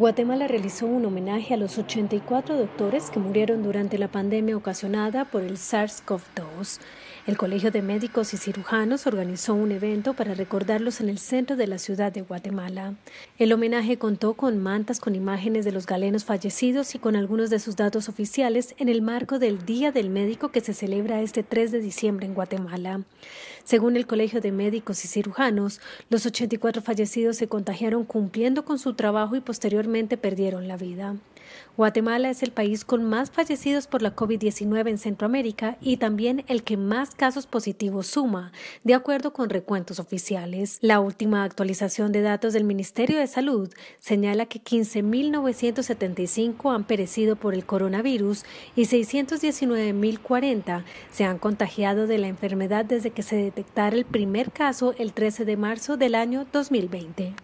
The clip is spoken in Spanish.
Guatemala realizó un homenaje a los 84 doctores que murieron durante la pandemia ocasionada por el SARS-CoV-2. El Colegio de Médicos y Cirujanos organizó un evento para recordarlos en el centro de la ciudad de Guatemala. El homenaje contó con mantas con imágenes de los galenos fallecidos y con algunos de sus datos oficiales en el marco del Día del Médico que se celebra este 3 de diciembre en Guatemala. Según el Colegio de Médicos y Cirujanos, los 84 fallecidos se contagiaron cumpliendo con su trabajo y posteriormente perdieron la vida. Guatemala es el país con más fallecidos por la COVID-19 en Centroamérica y también el que más casos positivos suma, de acuerdo con recuentos oficiales. La última actualización de datos del Ministerio de Salud señala que 15.975 han perecido por el coronavirus y 619.040 se han contagiado de la enfermedad desde que se detectara el primer caso el 13 de marzo del año 2020.